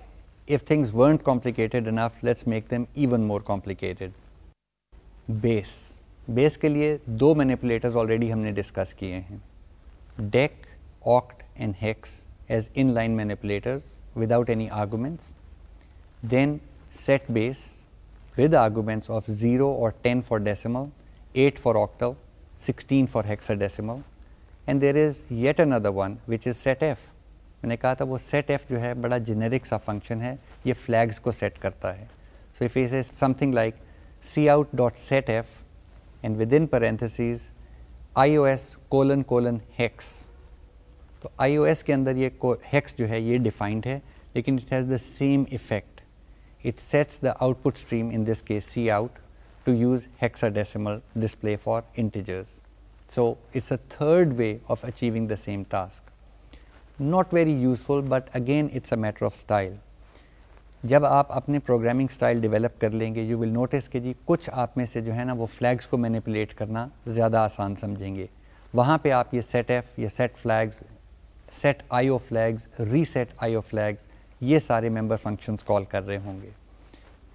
Speaker 1: if things weren't complicated enough, let's make them even more complicated. Base. Base के लिए दो manipulators already हमने discuss किए हैं dec oct and hex as in line without any arguments. Then set base with arguments of 0 or 10 for decimal, 8 for octal, 16 for hexadecimal and there is yet another one which is set f. मैंने कहा था वो set f जो है बड़ा generic सा function है ये flags को set करता है. So if we say something like cout dot set f and within parentheses ios colon colon hex तो ios के अंदर ये hex जो है ये defined है लेकिन it has the same effect it sets the output stream in this case C out to use hexadecimal display for integers. So, it is a third way of achieving the same task. Not very useful, but again it is a matter of style. जब आप अपने programming style develop कर लेंगे you will notice कि जी कुछ आप में से जो है ना वो फ्लैग्स को मैनिपुलेट करना ज़्यादा आसान समझेंगे वहाँ पे आप ये सेट एफ या set flags set IO flags reset IO flags ये सारे मेंबर फंक्शंस कॉल कर रहे होंगे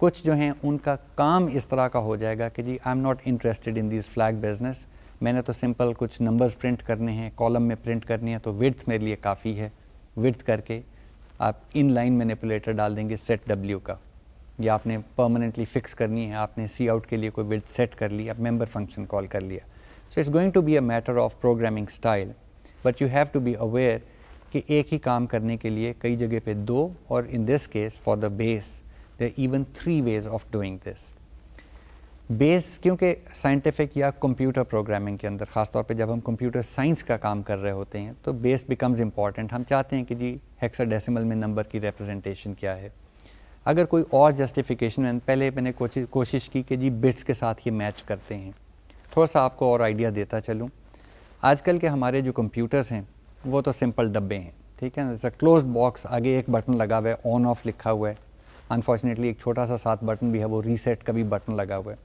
Speaker 1: कुछ जो हैं उनका काम इस तरह का हो जाएगा कि जी I am not interested in this flag business मैंने तो सिंपल कुछ नंबर्स प्रिंट करने हैं कॉलम में प्रिंट करनी है तो विर्थ मेरे लिए काफ़ी है विर्थ करके आप इन लाइन मैनिपुलेटर डाल देंगे सेट डब्ल्यू का या आपने परमानेंटली फिक्स करनी है आपने सी आउट के लिए कोई विथ सेट कर लिया आप मेंबर फंक्शन कॉल कर लिया so it's going to be a matter of programming style but you have to be aware कि एक ही काम करने के लिए कई जगह पे दो और in this case for the base there even three ways of doing this base क्योंकि साइंटिफिक या कंप्यूटर प्रोग्रामिंग के अंदर ख़ासतौर पे जब हम कंप्यूटर साइंस का काम कर रहे होते हैं तो बेस बिकम्स इम्पॉर्टेंट हम चाहते हैं कि जी हेक्साडेसिमल में नंबर की रिप्रेजेंटेशन क्या है अगर कोई और जस्टिफिकेशन है पहले मैंने कोशिश कोशिश की कि जी बिट्स के साथ ये मैच करते हैं थोड़ा सा आपको और आइडिया देता चलूँ आजकल के हमारे जो कंप्यूटर्स हैं वो तो सिंपल डब्बे हैं ठीक है ना जैसे क्लोज बॉक्स आगे एक बटन लगा हुआ है ऑन ऑफ लिखा हुआ है अनफॉर्चुनेटली एक छोटा सा साथ बटन भी है वो रीसेट का भी बटन लगा हुआ है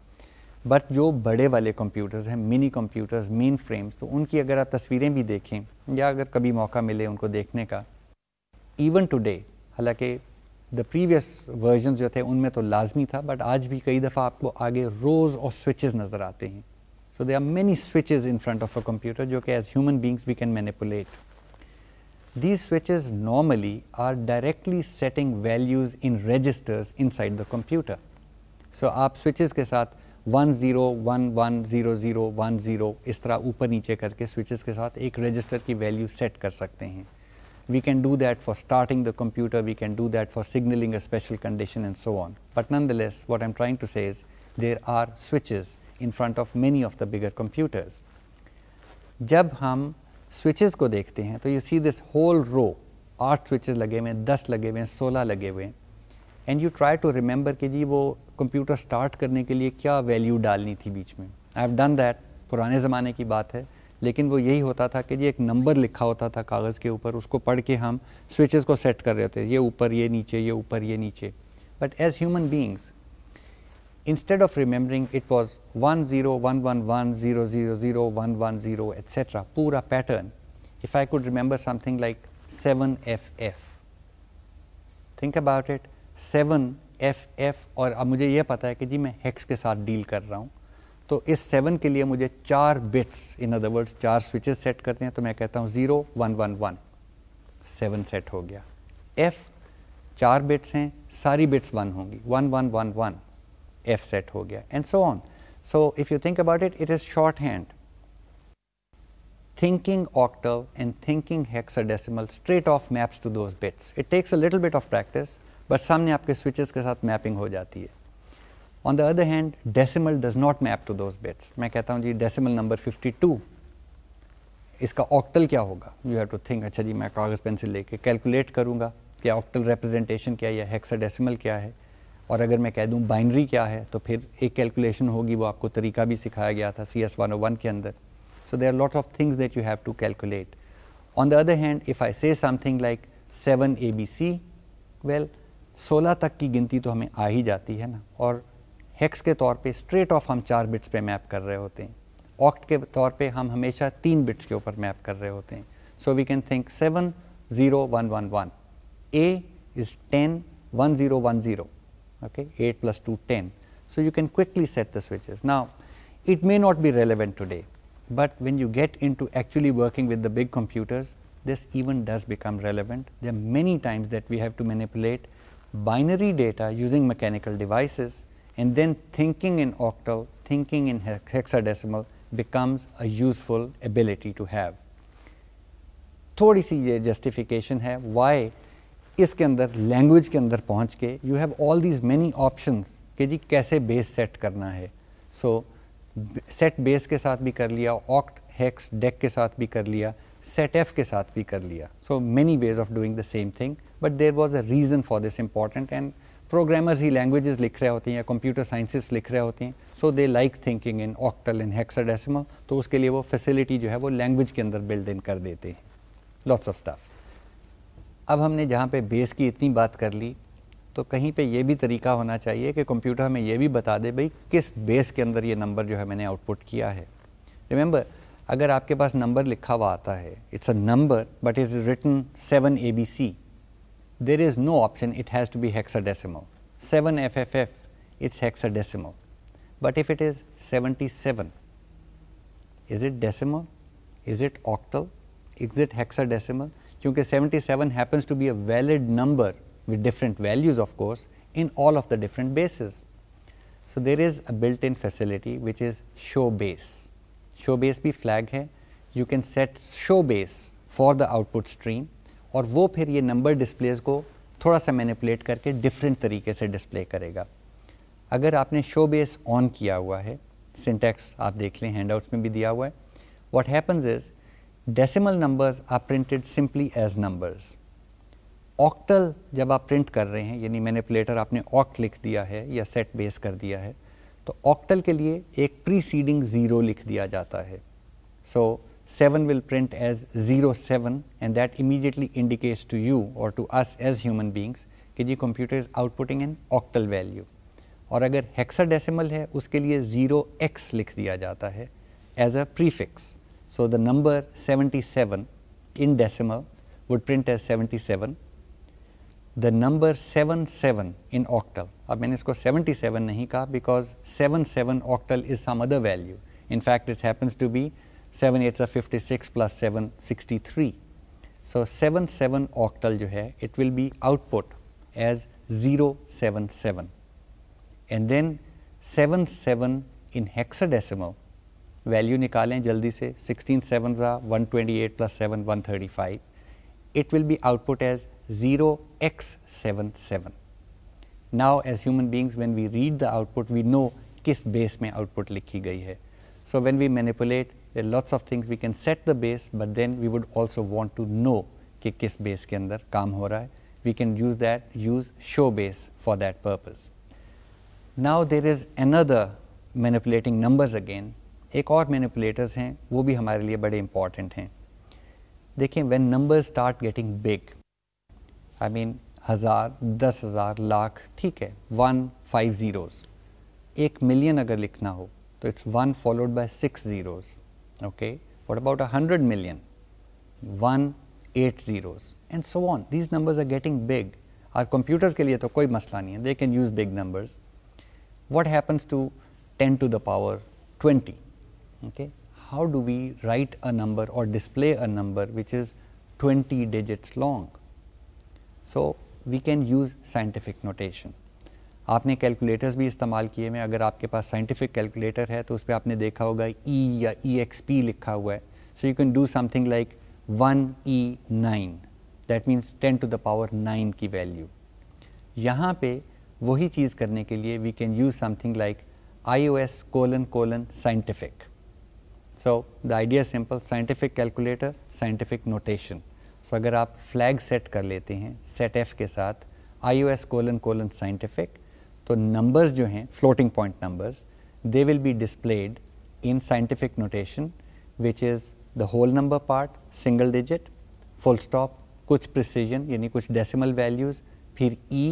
Speaker 1: बट जो बड़े वाले कंप्यूटर्स हैं मिनी कंप्यूटर्स मेन फ्रेम्स तो उनकी अगर आप तस्वीरें भी देखें या अगर कभी मौका मिले उनको देखने का इवन टुडे हालांकि द प्रीवियस वर्जन जो थे उनमें तो लाजमी था बट आज भी कई दफ़ा आपको आगे रोज़ और स्विचेस नज़र आते हैं so they are many switches in front of a computer जो कि as human beings we can manipulate these switches normally are directly setting values in registers inside the computer. So, आप switches के साथ 1 0 1 1 0 0 1 0 इस तरह ऊपर नीचे switches ke saath ek register ki value set kar sakte hain. We can do that for starting the computer, we can do that for signaling a special condition and so on. But nonetheless, what I am trying to say is there are switches in front of many of the bigger computers. Jab हम switches को देखते हैं तो you see this whole row आठ switches लगे हुए हैं दस लगे हुए हैं सोलह लगे हुए हैं and you try to remember कि जी वो कंप्यूटर स्टार्ट करने के लिए क्या वैल्यू डालनी थी बीच में आई हैव डन दैट पुराने ज़माने की बात है लेकिन वो यही होता था कि जी एक नंबर लिखा होता था कागज़ के ऊपर उसको पढ़ के हम स्विचेस को सेट कर रहे थे ये ऊपर ये नीचे ये ऊपर ये नीचे but as human beings instead of remembering it was 1 0 1 1 1 0 0 0 1 1 0 etc. pura pattern. If I could remember something like 7 F F. Think about it 7 F F और अब मुझे ये पता है कि जी मैं हेक्स के साथ डील कर रहा हूँ तो इस सेवन के लिए मुझे चार बिट्स इन अदर वर्ड्स चार स्विचेस सेट करते हैं तो मैं कहता हूँ zero one one one seven set हो गया एफ चार बिट्स हैं सारी बिट्स वन होंगी one one one one f set ho gaya and so on. So, if you think about it, it is shorthand. Thinking octave and thinking hexadecimal straight off maps to those bits. It takes a little bit of practice, but सामने आपके switches के साथ mapping हो जाती है On the other hand, decimal does not map to those bits. मैं कहता हूँ जी decimal number 52 इसका ऑक्टल क्या होगा यू हैव टू थिंक अच्छा जी मैं कागज़ पेंसिल लेके कैलकुलेट करूँगा क्या ऑक्टल रिप्रेजेंटेशन क्या है या हेक्साडेसिमल क्या है और अगर मैं कह दूं बाइनरी क्या है तो फिर एक कैलकुलेशन होगी वो आपको तरीका भी सिखाया गया था C S one O one के अंदर so there lot of things that you have to calculate on the other hand if I say something like seven A B C well सोलह तक की गिनती तो हमें आ ही जाती है ना और हेक्स के तौर पे स्ट्रेट ऑफ हम चार बिट्स पे मैप कर रहे होते हैं ऑक्ट के तौर पे हम हमेशा तीन बिट्स के ऊपर मैप कर रहे होते हैं so we can think seven zero one one one A is ten one zero one zero okay, 8 plus 2 10. So, you can quickly set the switches. Now, it may not be relevant today, but when you get into actually working with the big computers, this even does become relevant. There are many times that we have to manipulate binary data using mechanical devices and then thinking in octal, thinking in hexadecimal becomes a useful ability to have. थोड़ी सी ये justification है why इसके अंदर language के अंदर पहुंच के you have all these many options कि जी कैसे बेस सेट करना है सो सेट बेस के साथ भी कर लिया ऑक्ट हेक्स डेक के साथ भी कर लिया सेट एफ के साथ भी कर लिया so many ways of doing the same thing but there was a reason for this important and programmers ही लैंग्वेजेस लिख रहे होते हैं या कंप्यूटर साइंसिस लिख रहे होते हैं so they like thinking in octal in hexadecimal तो उसके लिए वो फैसिलिटी जो है वो लैंग्वेज के अंदर बिल्ड इन कर देते हैं लॉट्स ऑफ स्टाफ अब हमने जहाँ पे बेस की इतनी बात कर ली तो कहीं पे ये भी तरीका होना चाहिए कि कंप्यूटर हमें ये भी बता दे भाई किस बेस के अंदर ये नंबर जो है मैंने आउटपुट किया है रिमेंबर अगर आपके पास नंबर लिखा हुआ आता है it's a number but is written seven A B C there is no option it has to be decimal seven F F F it's but if it is seventy seven is it decimal is it octal is it hexadecimal क्योंकि 77 seven happens to be a valid number with different values of course in all of the different bases so there is a built in facility which is show base show base भी flag है you can set show base for the output stream और वो फिर ये number displays को थोड़ा सा manipulate करके डिफरेंट तरीके से डिस्प्ले करेगा अगर आपने शो बेस ऑन किया हुआ है सिंटेक्स आप देख लें हैंड में भी दिया हुआ है what happens is decimal numbers are printed simply as numbers octal जब आप प्रिंट कर रहे हैं यानी मैनिपुलेटर आपने ऑक्ट लिख दिया है या सेट बेस कर दिया है तो ऑक्टल के लिए एक प्रीसीडिंग ज़ीरो लिख दिया जाता है so seven will print as zero seven and that immediately indicates to you और to us as human beings कि जी computer is outputting an octal value और अगर हेक्सा है उसके लिए ज़ीरो एक्स लिख दिया जाता है as a prefix So, the number 77 in decimal would print as 77. The number 77 in octal, अब मैंने इसको 77 नहीं because 77 octal is some other value. In fact, it happens to be 7 eighths of 56 plus 7, 63. So, 77 octal जो है, it will be output as 077. And then 77 in hexadecimal value निकालें जल्दी से sixteen seven ज़ा one twenty eight plus seven one thirty five it will be output as zero X seven seven now as human beings when we read the output we know किस base में output लिखी गई है so when we manipulate there lots of things we can set the base but then we would also want to know कि किस base के अंदर काम हो रहा है we can use that use show base for that purpose now there is another manipulating numbers again एक और मैनिपुलेटर्स हैं वो भी हमारे लिए बड़े इंपॉर्टेंट हैं देखें when numbers start getting big I mean हज़ार दस हज़ार लाख ठीक है वन फाइव ज़ीरोज़ एक मिलियन अगर लिखना हो तो it's one followed by six zeros okay what about a hundred million one eight zeros and so on these numbers are getting big are computers के लिए तो कोई मसला नहीं है they can use big numbers what happens to ten to the power twenty Okay? How do we write a number or display a number which is 20 digits long? So, we can use scientific notation. आपने calculators भी इस्तेमाल किए में अगर आपके पास scientific calculator है तो उस पर आपने देखा होगा ई e या ई एक्स पी लिखा हुआ है so you can do something like one E nine that means ten to the power nine की वैल्यू यहाँ पे वही चीज़ करने के लिए we can use something like I O S colon colon scientific So, the idea is simple scientific calculator, scientific notation. So, अगर आप flag set कर लेते हैं set f के साथ iOS colon colon scientific तो numbers जो हैं floating point numbers they will be displayed in scientific notation which is the whole number part single digit full stop कुछ precision यानी कुछ decimal values फिर e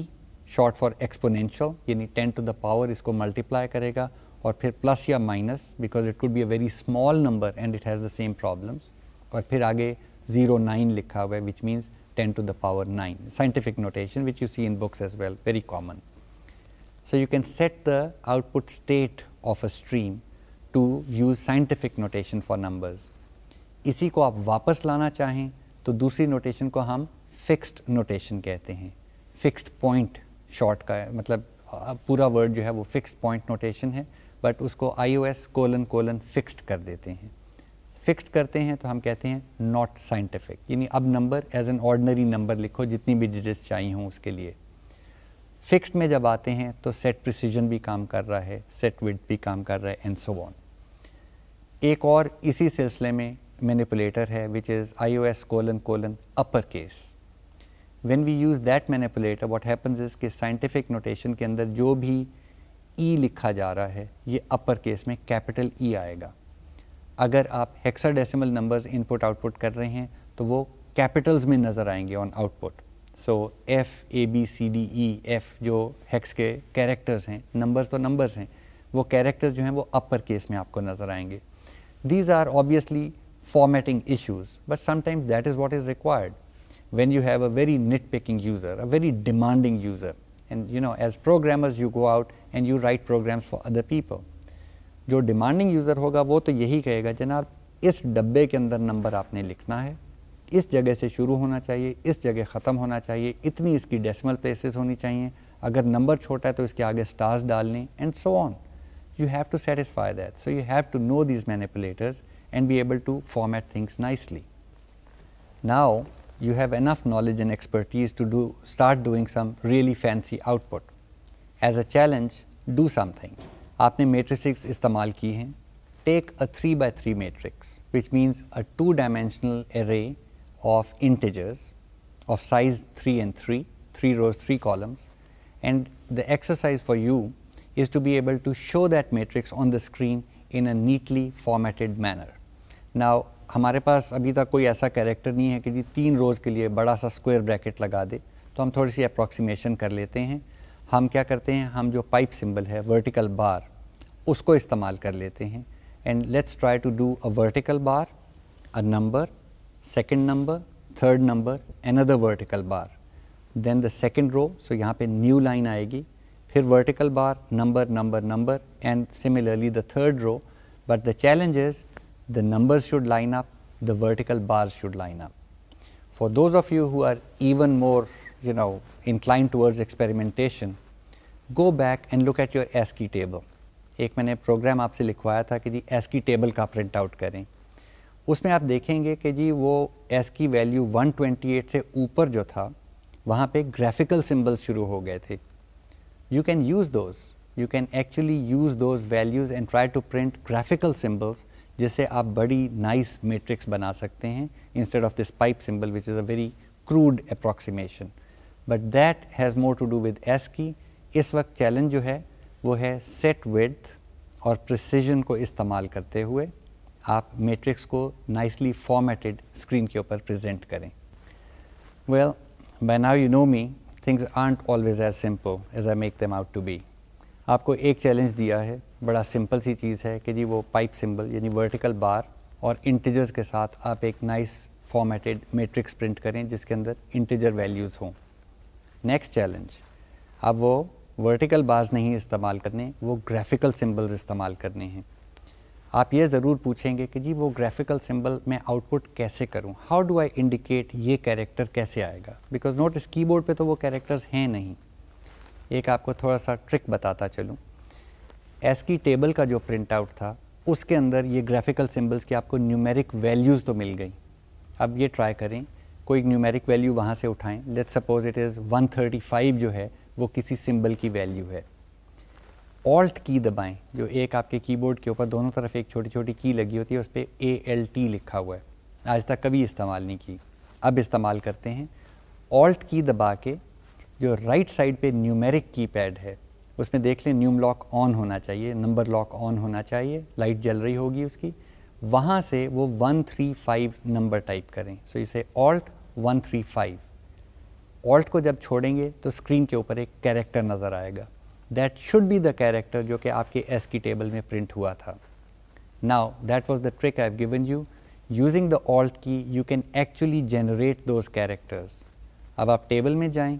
Speaker 1: short for exponential यानी 10 to the power इसको multiply करेगा or plus or minus because it could be a very small number and it has the same problems Or फिर आगे 09 लिखा which means 10 to the power 9 scientific notation which you see in books as well very common. So, you can set the output state of a stream to use scientific notation for numbers. इसी को आप वापस लाना चाहें तो दूसरी notation को हम फिक्स्ड notation कहते हैं Fixed point short, का है मतलब पूरा वर्ड जो है वो फिक्स्ड पॉइंट नोटेशन है बट उसको I O S colon colon fixed कर देते हैं फिक्सड करते हैं तो हम कहते हैं नॉट साइंटिफिक यानी अब number as an ordinary number लिखो जितनी भी डिजिट्स चाहिए हों उसके लिए फिक्सड में जब आते हैं तो सेट प्रिसीजन भी काम कर रहा है सेट विड भी काम कर रहा है एंड सो ऑन एक और इसी सिलसिले में मैनिपुलेटर है which is I O S colon colon upper case when we use that manipulator what happens is के साइंटिफिक नोटेशन के अंदर जो भी ई e लिखा जा रहा है ये अपर केस में कैपिटल ई e आएगा अगर आप हेक्साडेसिमल नंबर्स इनपुट आउटपुट कर रहे हैं तो वो कैपिटल्स में नज़र आएंगे on output so F A B C D E F जो हेक्स के कैरेक्टर्स हैं नंबर्स तो नंबर्स हैं वो कैरेक्टर्स जो हैं वो अपर केस में आपको नज़र आएंगे these are obviously formatting issues but sometimes that is what is required when you have a very nitpicking user a very demanding user And you know, as programmers, you go out and you write programs for other people. जो demanding user होगा वो तो यही कहेगा जनाब इस डब्बे के अंदर नंबर आपने लिखना है इस जगह से शुरू होना चाहिए इस जगह ख़त्म होना चाहिए इतनी इसकी डेसिमल प्लेसेस होनी चाहिए अगर नंबर छोटा है तो इसके आगे स्टार्स डालने and so on you have to satisfy that. So you have to know these manipulators and be able to format things nicely. Now, you have enough knowledge and expertise to do start doing some really fancy output. As a challenge, do something. आपने matrices इस्तेमाल की हैं Take a 3 by 3 matrix, which means a two dimensional array of integers of size 3 and 3, 3 rows, 3 columns. And the exercise for you is to be able to show that matrix on the screen in a neatly formatted manner. Now, हमारे पास अभी तक कोई ऐसा character नहीं है कि जी तीन रोज़ के लिए बड़ा सा स्क्वायर ब्रैकेट लगा दे तो हम थोड़ी सी अप्रॉक्सीमेशन कर लेते हैं हम क्या करते हैं हम जो पाइप सिंबल है वर्टिकल बार उसको इस्तेमाल कर लेते हैं and let's try to do a vertical bar a number second number third number another vertical bar then the second row so यहाँ पे न्यू लाइन आएगी फिर vertical bar number number number and similarly the third row but the challenge is the numbers should line up, the vertical bars should line up. For those of you who are even more you know, inclined towards experimentation, go back and look at your ASCII table. एक मैंने programme आपसे लिखवाया था कि जी ASCII table का print out करें उसमें आप देखेंगे कि जी वो एस की वैल्यू 128 से ऊपर जो था वहाँ पे ग्राफिकल सिम्बल्स शुरू हो गए थे you can use those you can actually use those values and try to print graphical symbols जिसे आप बड़ी नाइस मैट्रिक्स बना सकते हैं instead of this pipe symbol which is a very crude approximation but that has more to do with ASCII इस वक्त challenge जो है वो है सेट विथ और प्रिसीजन को इस्तेमाल करते हुए आप मैट्रिक्स को नाइसली फॉर्मेटेड स्क्रीन के ऊपर प्रेजेंट करें well by now you know me things aren't always as simple as I make them out to be आपको एक चैलेंज दिया है बड़ा सिंपल सी चीज़ है कि जी वो पाइप सिंबल यानी वर्टिकल बार और इंटीजर्स के साथ आप एक नाइस फॉर्मेटेड मैट्रिक्स प्रिंट करें जिसके अंदर इंटीजर वैल्यूज़ हों नेक्स्ट चैलेंज अब वो वर्टिकल बार्स नहीं इस्तेमाल करने वो ग्राफिकल सिंबल्स इस्तेमाल करने हैं आप ये ज़रूर पूछेंगे कि जी वो ग्राफिकल सिंबल मैं आउटपुट कैसे करूँ हाउ डू आई इंडिकेट ये कैरेक्टर कैसे आएगा बिकॉज नोट इस कीबोर्ड पे तो वो कैरेक्टर्स हैं नहीं एक आपको थोड़ा सा ट्रिक बताता चलूँ एस की टेबल का जो प्रिंट आउट था उसके अंदर ये ग्राफिकल सिम्बल्स की आपको न्यूमेरिक वैल्यूज़ तो मिल गई अब ये ट्राई करें कोई न्यूमेरिक वैल्यू वहाँ से उठाएं लेट सपोज इट इज़ 135 जो है वो किसी सिंबल की वैल्यू है ऑल्ट की दबाएं जो एक आपके कीबोर्ड के ऊपर दोनों तरफ एक छोटी छोटी की लगी होती है उस पर ए एल टी लिखा हुआ है आज तक कभी इस्तेमाल नहीं की अब इस्तेमाल करते हैं ऑल्ट की दबा के जो राइट साइड पे न्यूमेरिक कीपैड है उसमें देख लें न्यूम लॉक ऑन होना चाहिए नंबर लॉक ऑन होना चाहिए लाइट जल रही होगी उसकी वहाँ से वो 135 नंबर टाइप करें सो इसे ऑल्ट 135 ऑल्ट को जब छोड़ेंगे तो स्क्रीन के ऊपर एक कैरेक्टर नज़र आएगा that should be the character जो कि आपके एस की टेबल में प्रिंट हुआ था now that was the trick I have given you using the alt key you can actually generate those characters अब आप टेबल में जाएं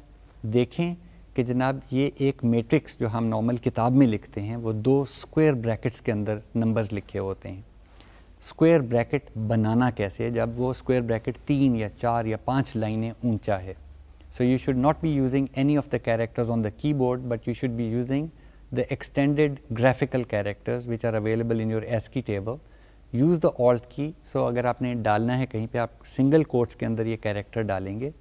Speaker 1: देखें कि जनाब ये एक मैट्रिक्स जो हम नॉर्मल किताब में लिखते हैं वो दो स्क्वायर ब्रैकेट्स के अंदर नंबर्स लिखे होते हैं स्क्वायर ब्रैकेट बनाना कैसे जब वो स्क्वायर ब्रैकेट तीन या चार या पाँच लाइनें ऊंचा है so you should not be using any of the characters on the keyboard but you should be using the extended graphical characters which are available in your ASCII table use the alt key so अगर आपने डालना है कहीं पर आप single courts के अंदर ये कैरेक्टर डालेंगे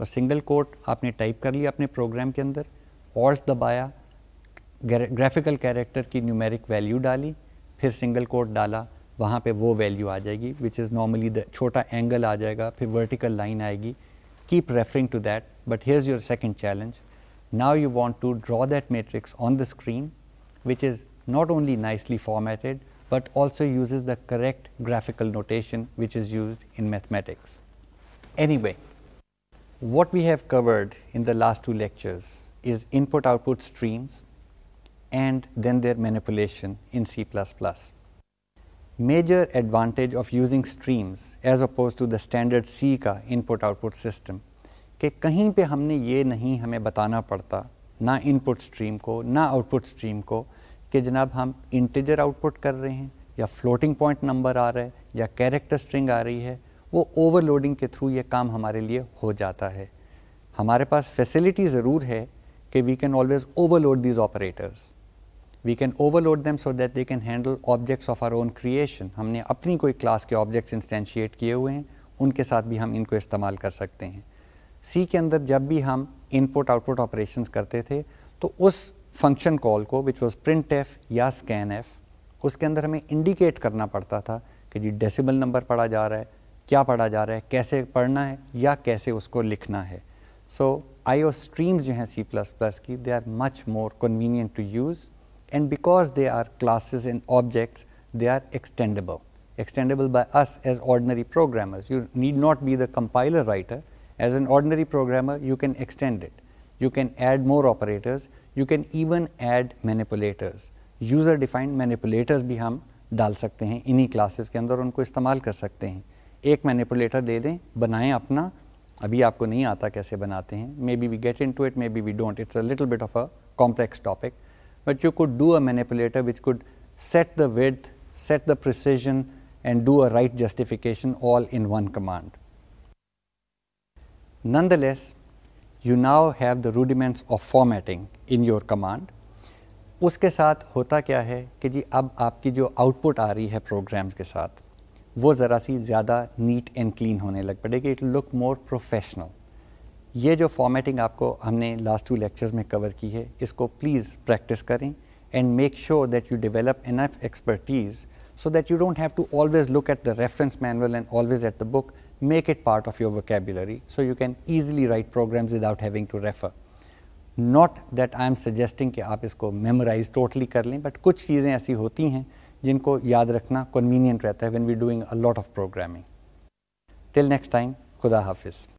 Speaker 1: और सिंगल कोट आपने टाइप कर लिया अपने प्रोग्राम के अंदर ऑल्ट दबाया ग्राफिकल कैरेक्टर की न्यूमेरिक वैल्यू डाली फिर सिंगल कोट डाला वहाँ पे वो वैल्यू आ जाएगी विच इज़ नॉर्मली द छोटा एंगल आ जाएगा फिर वर्टिकल लाइन आएगी keep referring to that but your second challenge now you want to draw that matrix on the screen which is not only nicely formatted but also uses the correct graphical notation which is used in mathematics. Anyway, what we have covered in the last two lectures is input output streams and then their manipulation in C++. Major advantage of using streams as opposed to the standard C input output system कि कहीं पे हमने ये नहीं हमें बताना पड़ता ना इनपुट स्ट्रीम को ना आउटपुट स्ट्रीम को कि जनाब हम इंटीजर आउटपुट कर रहे हैं या फ्लोटिंग पॉइंट नंबर आ रहा है या कैरेक्टर वो ओवरलोडिंग के थ्रू ये काम हमारे लिए हो जाता है हमारे पास फैसिलिटी ज़रूर है कि we can always overload these operators we can overload them so that they can handle objects of our own creation हमने अपनी कोई क्लास के ऑब्जेक्ट्स इंस्टेंशिएट किए हुए हैं उनके साथ भी हम इनको इस्तेमाल कर सकते हैं सी के अंदर जब भी हम इनपुट आउटपुट ऑपरेशन करते थे तो उस फंक्शन कॉल को विच वॉज प्रिंट एफ या स्कैन एफ उसके अंदर हमें इंडिकेट करना पड़ता था कि जी डेसिमल नंबर पढ़ा जा रहा है क्या पढ़ा जा रहा है कैसे पढ़ना है या कैसे उसको लिखना है सो आई ओ स्ट्रीम्स जो हैं सी प्लस प्लस की they are much more convenient to use and because they are classes in objects they are extendable extendable by us as ordinary programmers you need not be the compiler writer as an ordinary programmer you can extend it you can add more operators you can even add manipulators user defined manipulators भी हम डाल सकते हैं इन्हीं classes के अंदर उनको इस्तेमाल कर सकते हैं एक मैनिपुलेटर दे दें बनाएं अपना अभी आपको नहीं आता कैसे बनाते हैं maybe we get into it maybe we don't it's a little bit of a complex topic but you could do a manipulator which could set the width set the precision and do a right justification all in one command nonetheless you now have the rudiments of formatting in your command उसके साथ होता क्या है कि जी अब आपकी जो output आ रही है प्रोग्राम्स के साथ वो ज़रा सी ज़्यादा नीट एंड क्लीन होने लग पड़ेगी इट लुक मोर प्रोफेशनल ये जो फॉर्मेटिंग आपको हमने लास्ट टू लेक्चर्स में कवर की है इसको प्लीज़ प्रैक्टिस करें and make sure that you develop enough expertise so that you don't have to always look at the reference manual and always at the book make it part of your vocabulary so you can easily write programs without having to refer not that I am suggesting कि आप इसको memorise totally कर लें but कुछ चीज़ें ऐसी होती हैं जिनको याद रखना कन्वीनियंट रहता है when we doing a lot of programming till next time खुदा हाफिज़